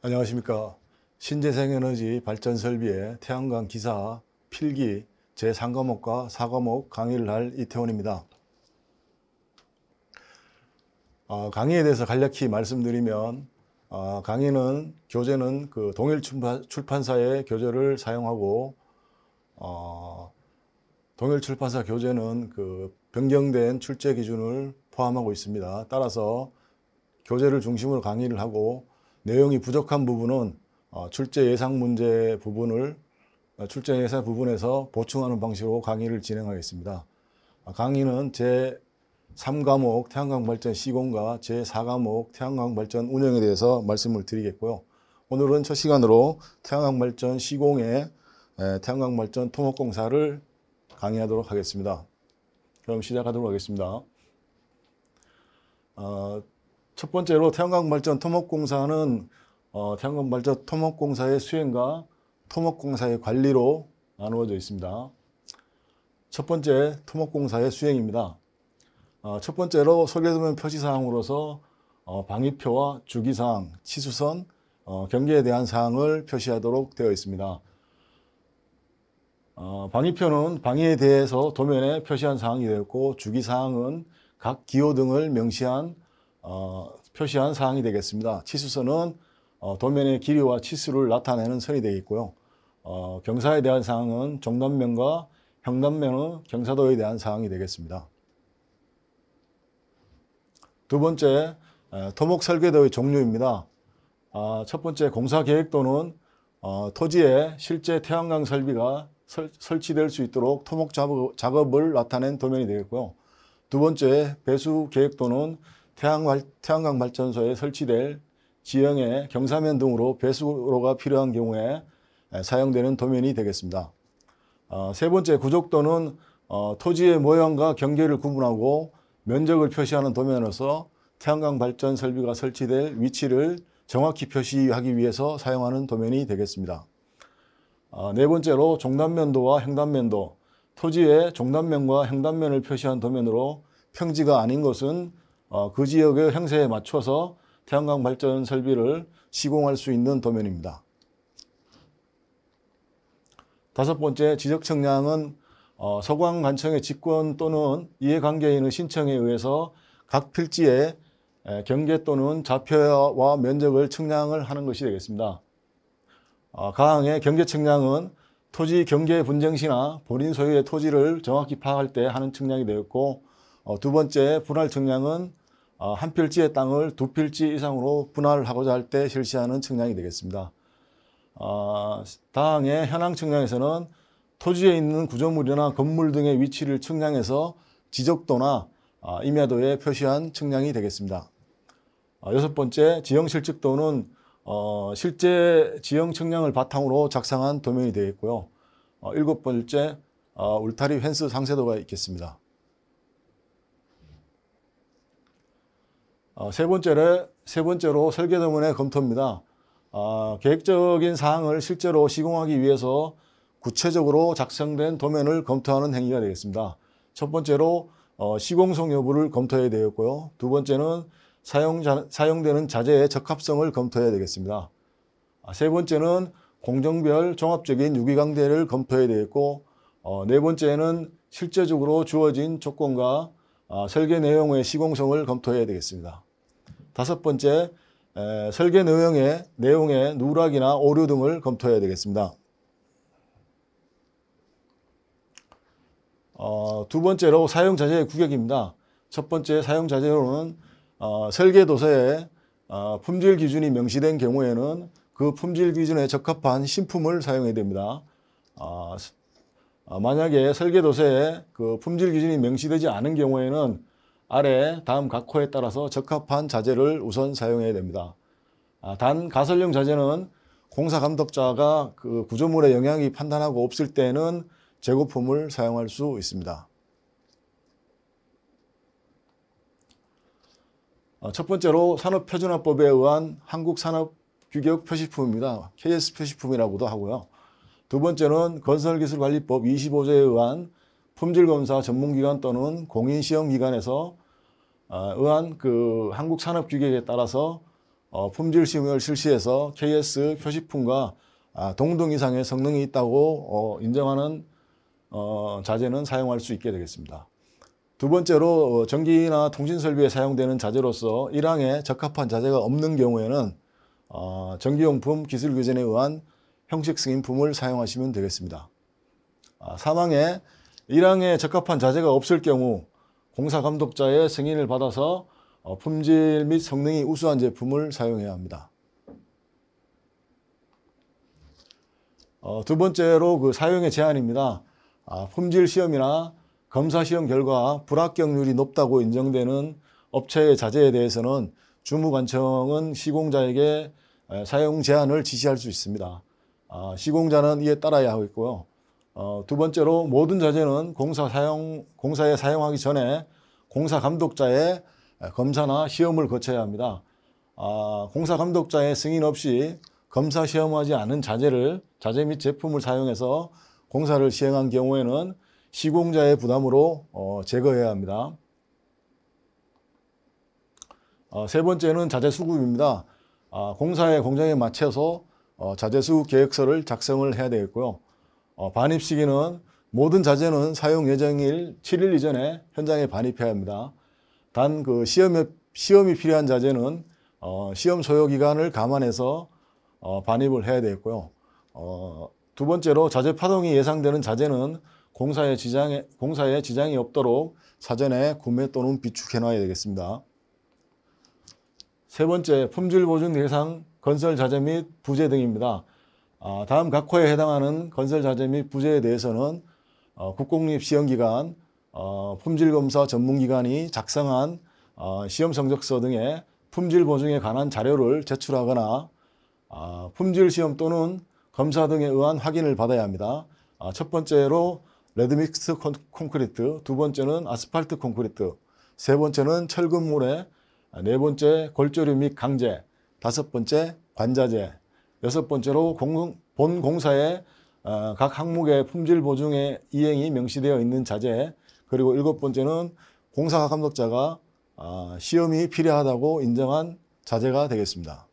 안녕하십니까. 신재생에너지 발전 설비의 태양광 기사 필기 제3과목과 4과목 강의를 할 이태원입니다. 아, 강의에 대해서 간략히 말씀드리면 아, 강의는 교재는 그 동일 출판사의 교재를 사용하고 어, 동일 출판사 교재는 그 변경된 출제 기준을 포함하고 있습니다. 따라서 교재를 중심으로 강의를 하고 내용이 부족한 부분은 어, 출제 예상 문제 부분을 어, 출제 예산 부분에서 보충하는 방식으로 강의를 진행하겠습니다. 아, 강의는 제 3과목 태양광 발전 시공과 제 4과목 태양광 발전 운영에 대해서 말씀을 드리겠고요. 오늘은 첫 시간으로 태양광 발전 시공의 태양광 발전 통목공사를 강의하도록 하겠습니다. 그럼 시작하도록 하겠습니다. 어, 첫 번째로 태양광발전 토목공사는 어, 태양광발전 토목공사의 수행과 토목공사의 관리로 나누어져 있습니다. 첫 번째 토목공사의 수행입니다. 어, 첫 번째로 설계도면 표시사항으로서 어, 방위표와 주기사항, 치수선, 어, 경계에 대한 사항을 표시하도록 되어 있습니다. 어, 방위표는 방위에 대해서 도면에 표시한 사항이 되었고 주기사항은 각 기호 등을 명시한 어, 표시한 사항이 되겠습니다. 치수선은 어, 도면의 길이와 치수를 나타내는 선이 되겠고요. 어, 경사에 대한 사항은 정단면과 평단면의 경사도에 대한 사항이 되겠습니다. 두 번째, 토목 설계도의 종류입니다. 아, 첫 번째, 공사계획도는 어, 토지에 실제 태양광 설비가 설, 치될수 있도록 토목 작업을 나타낸 도면이 되겠고요. 두 번째, 배수계획도는 태양광 발전소에 설치될 지형의 경사면 등으로 배수로가 필요한 경우에 사용되는 도면이 되겠습니다. 어, 세 번째 구족도는 어, 토지의 모형과 경계를 구분하고 면적을 표시하는 도면으로서 태양광 발전 설비가 설치될 위치를 정확히 표시하기 위해서 사용하는 도면이 되겠습니다. 어, 네 번째로 종단면도와 횡단면도, 토지의 종단면과 횡단면을 표시한 도면으로 평지가 아닌 것은 어, 그 지역의 행세에 맞춰서 태양광 발전 설비를 시공할 수 있는 도면입니다. 다섯 번째 지적 측량은 어, 서광관청의 직권 또는 이해관계인의 신청에 의해서 각 필지에 경계 또는 좌표와 면적을 측량을 하는 것이 되겠습니다. 어, 가항의 경계 측량은 토지 경계 분쟁시나 본인 소유의 토지를 정확히 파악할 때 하는 측량이 되었고 어, 두 번째 분할 측량은 어, 한 필지의 땅을 두 필지 이상으로 분할하고자 할 때 실시하는 측량이 되겠습니다. 어, 다항의 현황 측량에서는 토지에 있는 구조물이나 건물 등의 위치를 측량해서 지적도나 어, 임야도에 표시한 측량이 되겠습니다. 어, 여섯 번째 지형 실측도는 어, 실제 지형 측량을 바탕으로 작성한 도면이 되겠고요. 어, 일곱 번째 어, 울타리 펜스 상세도가 있겠습니다. 어, 세 번째로, 세 번째로 설계도문의 검토입니다. 어, 계획적인 사항을 실제로 시공하기 위해서 구체적으로 작성된 도면을 검토하는 행위가 되겠습니다. 첫 번째로 어, 시공성 여부를 검토해야 되겠고요. 두 번째는 사용자, 사용되는 자재의 적합성을 검토해야 되겠습니다. 아, 세 번째는 공정별 종합적인 유기강대를 검토해야 되겠고 어, 네 번째는 실제적으로 주어진 조건과 아, 설계 내용의 시공성을 검토해야 되겠습니다. 다섯 번째, 에, 설계 내용의, 내용의 누락이나 오류 등을 검토해야 되겠습니다. 어, 두 번째로 사용 자재의 구격입니다. 첫 번째 사용 자재로는 어, 설계 도서에 어, 품질 기준이 명시된 경우에는 그 품질 기준에 적합한 신품을 사용해야 됩니다. 어, 어 만약에 설계 도서에 그 품질 기준이 명시되지 않은 경우에는 아래 다음 각호에 따라서 적합한 자재를 우선 사용해야 됩니다. 아, 단 가설용 자재는 공사 감독자가 그 구조물의 영향이 판단하고 없을 때는 재고품을 사용할 수 있습니다. 아, 첫 번째로 산업표준화법에 의한 한국산업규격 표시품입니다. KS 표시품이라고도 하고요. 두 번째는 건설기술관리법 25조에 의한 품질검사 전문기관 또는 공인시험기관에서 아, 의한 그 한국산업규격에 따라서 어, 품질시험을 실시해서 KS 표시품과 아, 동등 이상의 성능이 있다고 어, 인정하는 어, 자재는 사용할 수 있게 되겠습니다. 두 번째로 전기나 통신설비에 사용되는 자재로서 일항에 적합한 자재가 없는 경우에는 전기용품 기술규전에 의한 형식 승인품을 사용하시면 되겠습니다. 아, 사망에 일항에 적합한 자재가 없을 경우 공사 감독자의 승인을 받아서 어, 품질 및 성능이 우수한 제품을 사용해야 합니다. 어, 두 번째로 그 사용의 제한입니다. 아, 품질 시험이나 검사 시험 결과 불합격률이 높다고 인정되는 업체의 자재에 대해서는 주무관청은 시공자에게 사용 제한을 지시할 수 있습니다. 아, 시공자는 이에 따라야 하고 있고요. 어, 두 번째로 모든 자재는 공사 사용, 공사에 사용하기 전에 공사 감독자의 검사나 시험을 거쳐야 합니다. 아, 공사 감독자의 승인 없이 검사 시험하지 않은 자재를 자재 및 제품을 사용해서 공사를 시행한 경우에는 시공자의 부담으로 어, 제거해야 합니다. 어, 세 번째는 자재 수급입니다. 아, 공사의 공장에 맞춰서 어, 자재 수급 계획서를 작성을 해야 되겠고요. 어, 반입 시기는 모든 자재는 사용 예정일 7일 이전에 현장에 반입해야 합니다. 단 그 시험에, 시험이 필요한 자재는 어, 시험 소요 기간을 감안해서 어, 반입을 해야 되겠고요. 어, 두 번째로 자재 파동이 예상되는 자재는 공사에 지장에, 공사에 지장이 없도록 사전에 구매 또는 비축해 놔야 되겠습니다. 세 번째, 품질 보증 대상 건설 자재 및 부재 등입니다. 아, 다음 각호에 해당하는 건설 자재 및 부재에 대해서는 어, 국공립 시험기관, 어, 품질검사 전문기관이 작성한 어, 시험성적서 등의 품질 보증에 관한 자료를 제출하거나 아, 품질 시험 또는 검사 등에 의한 확인을 받아야 합니다. 아, 첫 번째로 레드믹스 콘크리트, 두 번째는 아스팔트 콘크리트, 세 번째는 철근모래, 네 번째 골조류 및 강제, 다섯 번째 관자재, 여섯 번째로 공, 본 공사의 어, 각 항목의 품질 보증의 이행이 명시되어 있는 자재 그리고 일곱 번째는 공사 감독자가 어, 시험이 필요하다고 인정한 자재가 되겠습니다.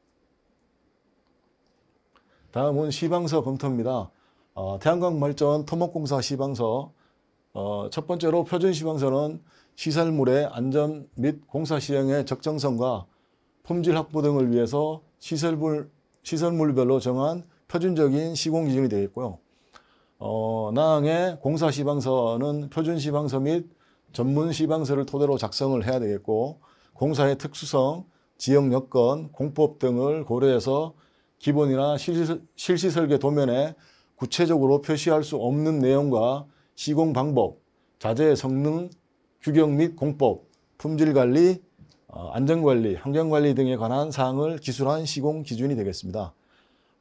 다음은 시방서 검토입니다. 어, 태양광 발전 토목공사 시방서 어, 첫 번째로 표준 시방서는 시설물의 안전 및 공사 시행의 적정성과 품질 확보 등을 위해서 시설물 시설물별로 정한 표준적인 시공 기준이 되어 있고요. 어, 나항의 공사 시방서는 표준 시방서 및 전문 시방서를 토대로 작성을 해야 되겠고 공사의 특수성, 지역 여건, 공법 등을 고려해서 기본이나 실시, 실시 설계 도면에 구체적으로 표시할 수 없는 내용과 시공 방법, 자재의 성능, 규격 및 공법, 품질 관리, 어, 안전관리, 환경관리 등에 관한 사항을 기술한 시공 기준이 되겠습니다.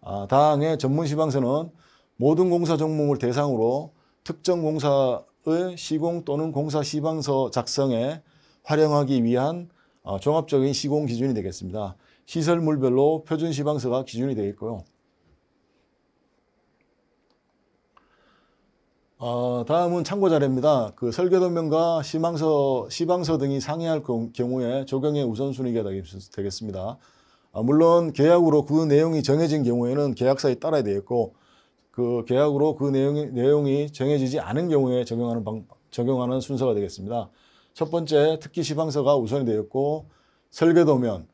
아, 다항의 전문시방서는 모든 공사 종목을 대상으로 특정 공사의 시공 또는 공사 시방서 작성에 활용하기 위한 어, 종합적인 시공 기준이 되겠습니다. 시설물별로 표준 시방서가 기준이 되겠고요. 어, 다음은 참고 자료입니다. 그 설계도면과 시방서, 시방서 등이 상의할 경우에 적용의 우선순위가 되겠습니다. 아, 물론 계약으로 그 내용이 정해진 경우에는 계약사에 따라야 되겠고 그 계약으로 그 내용이, 내용이 정해지지 않은 경우에 적용하는, 방, 적용하는 순서가 되겠습니다. 첫 번째 특기 시방서가 우선이 되었고 설계도면,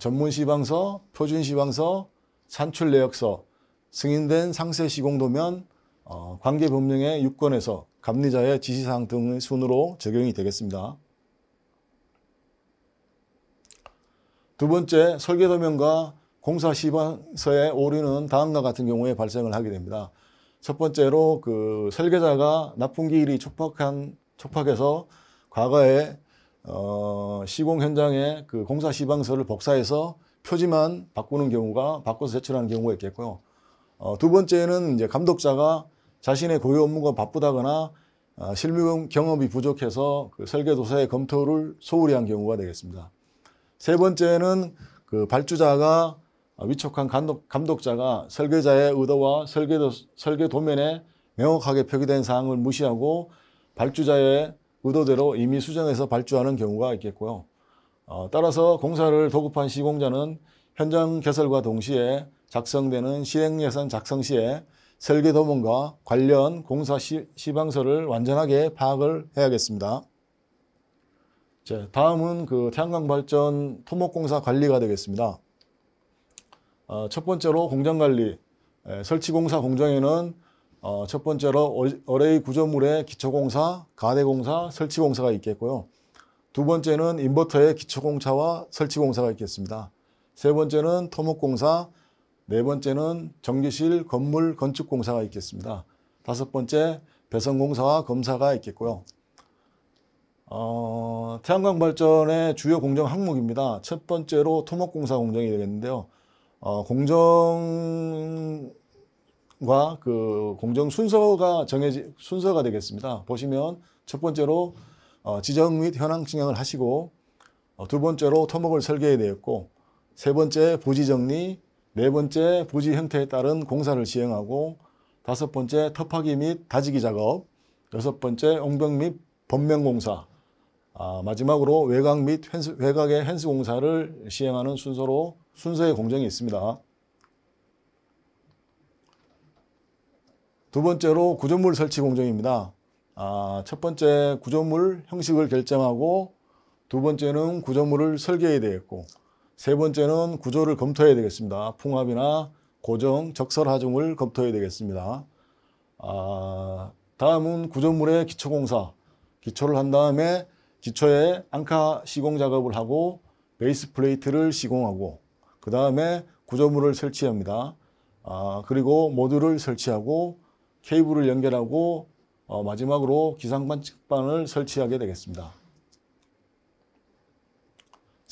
전문 시방서, 표준 시방서, 산출 내역서, 승인된 상세 시공도면, 어, 관계법령의 유권에서 감리자의 지시사항 등의 순으로 적용이 되겠습니다. 두 번째, 설계도면과 공사시반서의 오류는 다음과 같은 경우에 발생을 하게 됩니다. 첫 번째로 그 설계자가 납품기일이 촉박한, 촉박해서 과거에 어, 시공 현장에 그 공사 시방서를 복사해서 표지만 바꾸는 경우가 바꿔서 제출하는 경우가 있겠고요. 어, 두 번째는 이제 감독자가 자신의 고유 업무가 바쁘다거나 아, 실무 경험이 부족해서 그 설계도서의 검토를 소홀히 한 경우가 되겠습니다. 세 번째는 그 발주자가 아, 위촉한 감독, 감독, 자가 설계자의 의도와 설계도, 설계 도면에 명확하게 표기된 사항을 무시하고 발주자의 의도대로 이미 수정해서 발주하는 경우가 있겠고요. 어, 따라서 공사를 도급한 시공자는 현장 개설과 동시에 작성되는 시행예산 작성 시에 설계도문과 관련 공사 시, 방서를 완전하게 파악을 해야겠습니다. 자, 다음은 그 태양광발전 토목공사 관리가 되겠습니다. 어, 첫 번째로 공정관리, 예, 설치공사 공정에는 어, 첫 번째로 어, 어레이 구조물의 기초공사, 가대공사, 설치공사가 있겠고요. 두 번째는 인버터의 기초공사와 설치공사가 있겠습니다. 세 번째는 토목공사, 네 번째는 정기실 건물 건축공사가 있겠습니다. 다섯 번째 배선공사와 검사가 있겠고요. 어, 태양광 발전의 주요 공정 항목입니다. 첫 번째로 토목공사 공정이 되겠는데요. 어, 공정과 그 공정 순서가 정해지 순서가 되겠습니다. 보시면 첫 번째로 어, 지정 및 현황 측량을 하시고 어, 두 번째로 토목을 설계해야 되었고 세 번째 부지 정리, 네 번째 부지 형태에 따른 공사를 시행하고 다섯 번째 터파기 및 다지기 작업 여섯 번째 옹벽 및범명 공사 아, 마지막으로 외곽 및 펜스, 외곽의 펜스 공사를 시행하는 순서로 순서의 공정이 있습니다. 두 번째로 구조물 설치 공정입니다. 아, 첫 번째 구조물 형식을 결정하고 두 번째는 구조물을 설계해야 되겠고 세 번째는 구조를 검토해야 되겠습니다. 풍합이나 고정, 적설하중을 검토해야 되겠습니다. 아, 다음은 구조물의 기초공사. 기초를 한 다음에 기초에 앙카 시공 작업을 하고 베이스 플레이트를 시공하고 그 다음에 구조물을 설치합니다. 아, 그리고 모듈을 설치하고 케이블을 연결하고 어, 마지막으로 기상관측반을 설치하게 되겠습니다.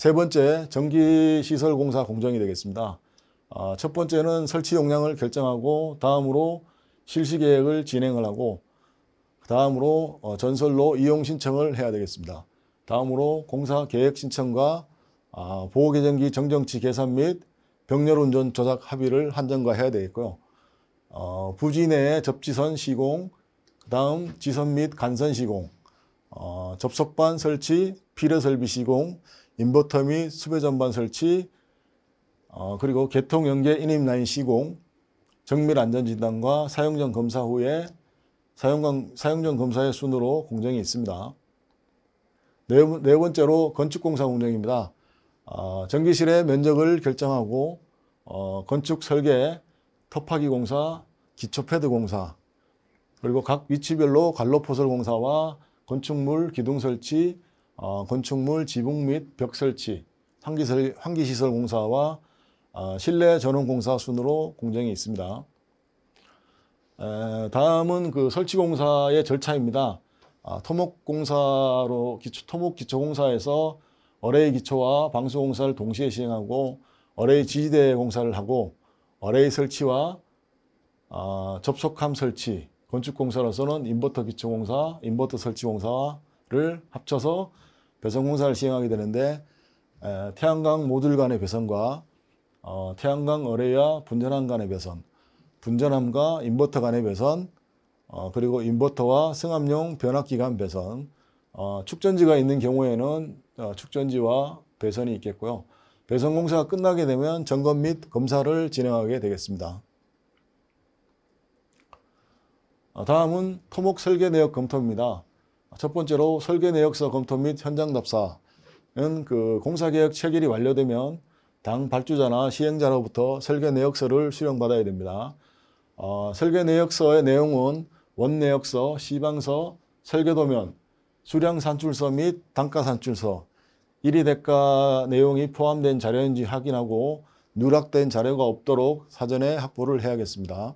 세 번째, 전기시설공사 공정이 되겠습니다. 아, 첫 번째는 설치 용량을 결정하고 다음으로 실시계획을 진행을 하고 다음으로 어, 전설로 이용 신청을 해야 되겠습니다. 다음으로 공사 계획 신청과 아, 보호계정기 정정치 계산 및 병렬운전 조작 합의를 한정과해야 되겠고요. 어, 부지 내에 접지선 시공, 그 다음 지선 및 간선 시공, 어, 접속반 설치, 필뢰 설비 시공, 인버터 및 수배 전반 설치, 어, 그리고 개통 연계 인입 라인 시공, 정밀 안전 진단과 사용 전 검사 후에 사용, 사용 전 검사의 순으로 공정이 있습니다. 네, 네 번째로 건축공사 공정입니다. 어, 전기실의 면적을 결정하고 어, 건축 설계, 터파기 공사, 기초 패드 공사, 그리고 각 위치별로 갈로 포설 공사와 건축물 기둥 설치, 어, 건축물 지붕 및 벽 설치, 환기설, 환기시설 공사와 어, 실내 전원 공사 순으로 공정이 있습니다. 에, 다음은 그 설치 공사의 절차입니다. 아, 토목 공사로 기초, 토목 기초 공사에서 어레이 기초와 방수 공사를 동시에 시행하고 어레이 지지대 공사를 하고 어레이 설치와 어, 아, 접촉함 설치, 건축공사로서는 인버터 기초공사, 인버터 설치공사를 합쳐서 배선 공사를 시행하게 되는데 에, 태양광 모듈 간의 배선과 어, 태양광 어레이와 분전함 간의 배선, 분전함과 인버터 간의 배선, 어, 그리고 인버터와 승합용 변압기 간 배선, 어, 축전지가 있는 경우에는 어, 축전지와 배선이 있겠고요. 배선 공사가 끝나게 되면 점검 및 검사를 진행하게 되겠습니다. 어, 다음은 토목 설계 내역 검토입니다. 첫 번째로 설계 내역서 검토 및 현장 답사는 그 공사계획 체결이 완료되면 당 발주자나 시행자로부터 설계 내역서를 수령받아야 됩니다. 어, 설계 내역서의 내용은 원내역서, 시방서, 설계도면, 수량 산출서 및 단가 산출서, 1위 대가 내용이 포함된 자료인지 확인하고 누락된 자료가 없도록 사전에 확보를 해야겠습니다.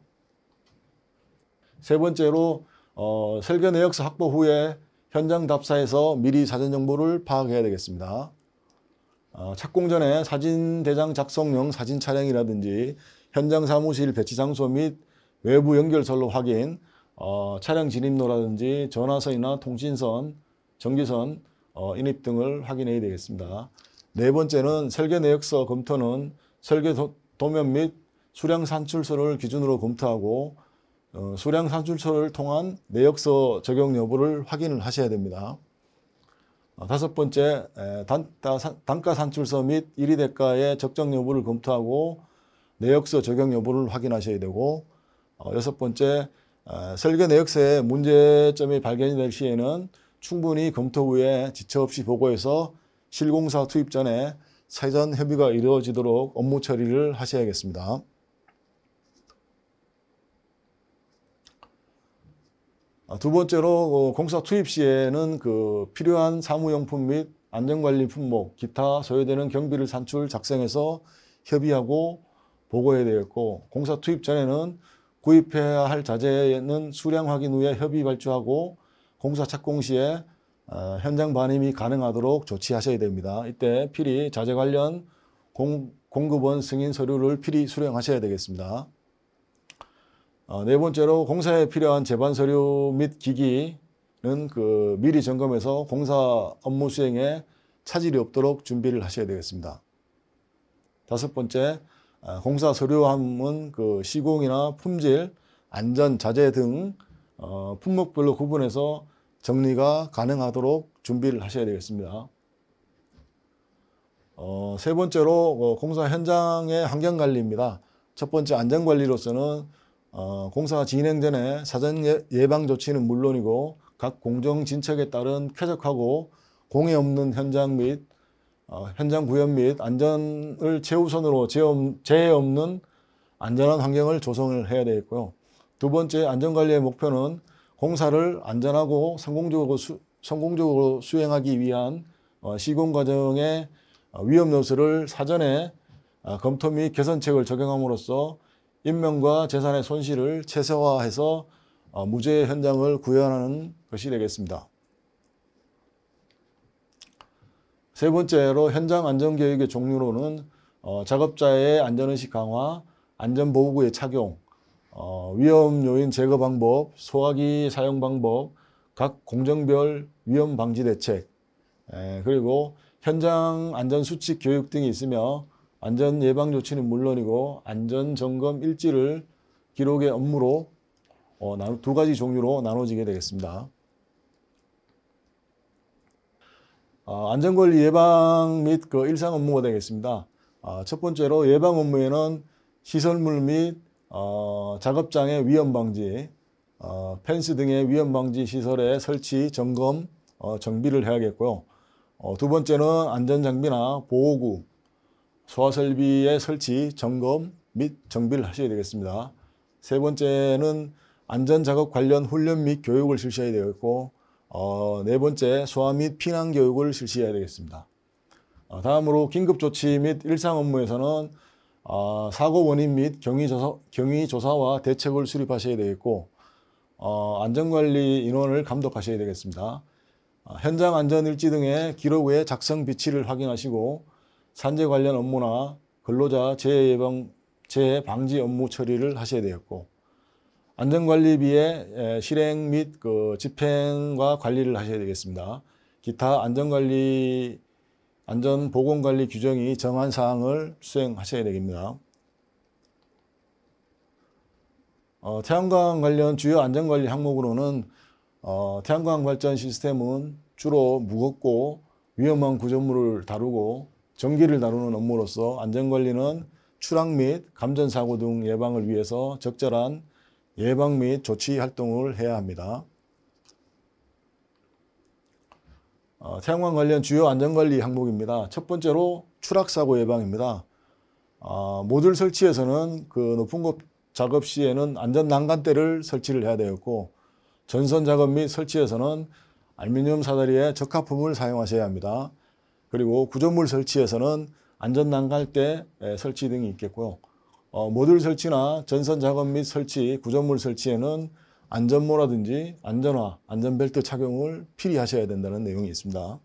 세 번째로 어, 설계 내역서 확보 후에 현장 답사에서 미리 사전 정보를 파악해야 되겠습니다. 아, 착공 전에 사진 대장 작성용 사진 촬영이라든지 현장 사무실 배치 장소 및 외부 연결선로 확인, 어, 차량 진입로라든지 전화선이나 통신선, 전기선 어, 인입 등을 확인해야 되겠습니다. 네 번째는 설계 내역서 검토는 설계 도면 및 수량 산출선을 기준으로 검토하고 어, 수량 산출처를 통한 내역서 적용 여부를 확인을 하셔야 됩니다. 어, 다섯 번째, 에, 단, 다, 사, 단가 산출서 및1위 대가의 적정 여부를 검토하고 내역서 적용 여부를 확인하셔야 되고 어, 여섯 번째, 에, 설계 내역서에 문제점이 발견이 될 시에는 충분히 검토 후에 지체 없이 보고해서 실공사 투입 전에 사전 협의가 이루어지도록 업무 처리를 하셔야겠습니다. 아, 두 번째로 어, 공사 투입 시에는 그 필요한 사무용품 및 안전관리 품목, 기타 소요되는 경비를 산출 작성해서 협의하고 보고해야 되겠고 공사 투입 전에는 구입해야 할 자재는 수량 확인 후에 협의 발주하고 공사 착공 시에 어, 현장 반입이 가능하도록 조치하셔야 됩니다. 이때 필히 자재 관련 공, 공급원 승인 서류를 필히 수령하셔야 되겠습니다. 어, 네 번째로 공사에 필요한 재반 서류 및 기기는 그 미리 점검해서 공사 업무 수행에 차질이 없도록 준비를 하셔야 되겠습니다. 다섯 번째, 아, 공사 서류함은 그 시공이나 품질, 안전, 자재 등 어, 품목별로 구분해서 정리가 가능하도록 준비를 하셔야 되겠습니다. 어, 세 번째로 어, 공사 현장의 환경관리입니다. 첫 번째 안전관리로서는 어, 공사 가 진행 전에 사전 예, 예방 조치는 물론이고 각 공정 진척에 따른 쾌적하고 공해 없는 현장 및 어, 현장 구현 및 안전을 최우선으로 재해 없는 안전한 환경을 조성을 해야 되겠고요. 두 번째 안전관리의 목표는 공사를 안전하고 성공적으로, 수, 성공적으로 수행하기 위한 어, 시공 과정의 어, 위험 요소를 사전에 어, 검토 및 개선책을 적용함으로써 인명과 재산의 손실을 최소화해서 어, 무죄 현장을 구현하는 것이 되겠습니다. 세 번째로 현장 안전교육의 종류로는 어, 작업자의 안전의식 강화, 안전보호구의 착용, 어, 위험 요인 제거 방법, 소화기 사용 방법, 각 공정별 위험 방지 대책, 그리고 현장 안전수칙 교육 등이 있으며 안전 예방 조치는 물론이고 안전 점검 일지를 기록의 업무로 어, 두 가지 종류로 나눠지게 되겠습니다. 어, 아, 안전관리 예방 및 그 일상 업무가 되겠습니다. 어, 첫 번째로 예방 업무에는 시설물 및 어, 작업장의 위험 방지, 어, 펜스 등의 위험 방지 시설의 설치, 점검, 어, 정비를 해야겠고요. 어, 두 번째는 안전장비나 보호구, 소화설비의 설치, 점검 및 정비를 하셔야 되겠습니다. 세 번째는 안전작업 관련 훈련 및 교육을 실시해야 되겠고 어, 네 번째, 소화 및 피난 교육을 실시해야 되겠습니다. 어, 다음으로 긴급조치 및 일상 업무에서는 어, 사고 원인 및 경위조사, 경위조사와 대책을 수립하셔야 되겠고 어, 안전관리 인원을 감독하셔야 되겠습니다. 어, 현장 안전일지 등의 기록 외 작성 비치를 확인하시고 산재 관련 업무나 근로자 재해 예방, 재해 방지 업무 처리를 하셔야 되었고 안전관리비의 실행 및그 집행과 관리를 하셔야 되겠습니다. 기타 안전관리, 안전보건관리 규정이 정한 사항을 수행하셔야 되겠습니다. 어, 태양광 관련 주요 안전관리 항목으로는 어, 태양광 발전 시스템은 주로 무겁고 위험한 구조물을 다루고 전기를 다루는 업무로서 안전관리는 추락 및 감전사고 등 예방을 위해서 적절한 예방 및 조치 활동을 해야 합니다. 어, 태양광 관련 주요 안전관리 항목입니다. 첫 번째로 추락사고 예방입니다. 어, 모듈 설치에서는 그 높은 곳 작업 시에는 안전 난간대를 설치를 해야 되었고 전선 작업 및 설치에서는 알루미늄 사다리에 적합품을 사용하셔야 합니다. 그리고 구조물 설치에서는 안전 난갈 때 설치 등이 있겠고요. 어, 모듈 설치나 전선 작업 및 설치, 구조물 설치에는 안전모라든지 안전화, 안전벨트 착용을 필히 하셔야 된다는 내용이 있습니다.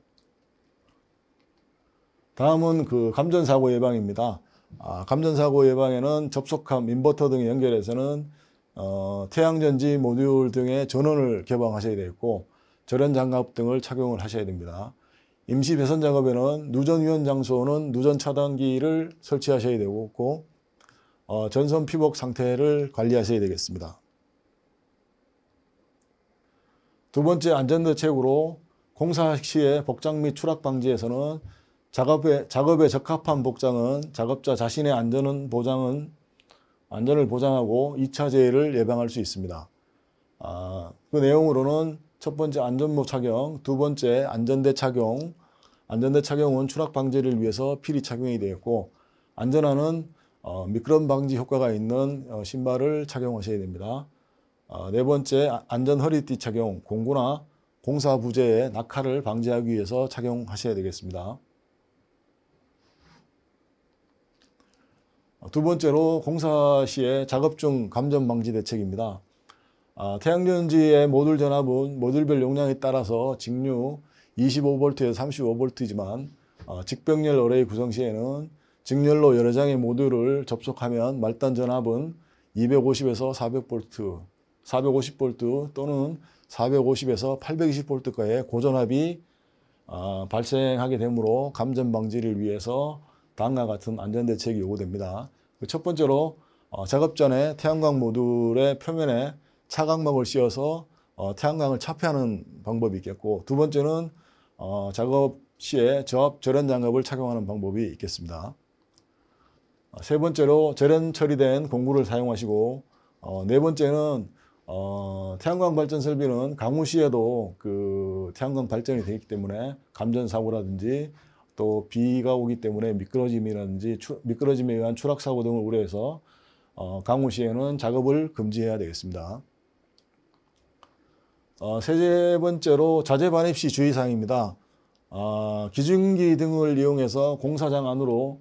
다음은 그 감전사고 예방입니다. 아, 감전사고 예방에는 접속함, 인버터 등에 연결해서는 어, 태양전지 모듈 등의 전원을 개방하셔야 되고 절연 장갑 등을 착용을 하셔야 됩니다. 임시 배선 작업에는 누전 위원 장소는 누전 차단기를 설치하셔야 되고 어, 전선 피복 상태를 관리하셔야 되겠습니다. 두 번째 안전대책으로 공사 시에 복장 및 추락 방지에서는 작업에, 작업에 적합한 복장은 작업자 자신의 안전은 보장은 안전을 보장하고 2차 재해를 예방할 수 있습니다. 아, 그 내용으로는 첫 번째 안전모 착용, 두 번째 안전대 착용, 안전대 착용은 추락 방지를 위해서 필히 착용이 되었고 안전화는 어, 미끄럼 방지 효과가 있는 어, 신발을 착용하셔야 됩니다. 어, 네 번째, 아, 안전 허리띠 착용, 공구나 공사 부재의 낙하를 방지하기 위해서 착용하셔야 되겠습니다. 어, 두 번째로 공사 시에 작업 중 감전 방지 대책입니다. 아, 태양전지의 모듈 전압은 모듈별 용량에 따라서 직류, 2 5 v 에서3 5 v 이지만 직병렬 어레이 구성 시에는 직렬로 여러 장의 모듈을 접속하면 말단 전압은 250에서 400V, 450V 또는 450에서 820V가의 고전압이 어, 발생하게 되므로 감전 방지를 위해서 다음과 같은 안전대책이 요구됩니다. 그 첫 번째로 어, 작업 전에 태양광 모듈의 표면에 차각막을 씌워서 어, 태양광을 차폐하는 방법이 있겠고 두 번째는 어, 작업 시에 저압 절연 장갑을 착용하는 방법이 있겠습니다. 어, 세 번째로 절연 처리된 공구를 사용하시고 어, 네 번째는 어, 태양광 발전 설비는 강우 시에도 그 태양광 발전이 되기 때문에 감전 사고라든지 또 비가 오기 때문에 미끄러짐이라든지 추, 미끄러짐에 의한 추락 사고 등을 우려해서 어, 강우 시에는 작업을 금지해야 되겠습니다. 어, 세 번째로 자재 반입 시 주의사항입니다. 어, 기증기 등을 이용해서 공사장 안으로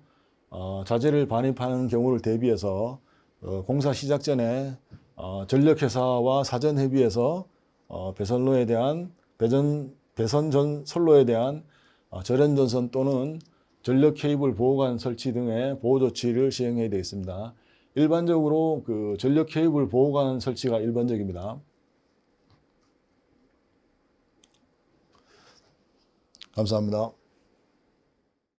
어, 자재를 반입하는 경우를 대비해서 어, 공사 시작 전에 어, 전력회사와 사전 협의해서 어, 배선로에 대한 배전 배선 전 선로에 대한 어, 절연 전선 또는 전력 케이블 보호관 설치 등의 보호 조치를 시행해야 되겠습니다. 일반적으로 그 전력 케이블 보호관 설치가 일반적입니다. 감사합니다.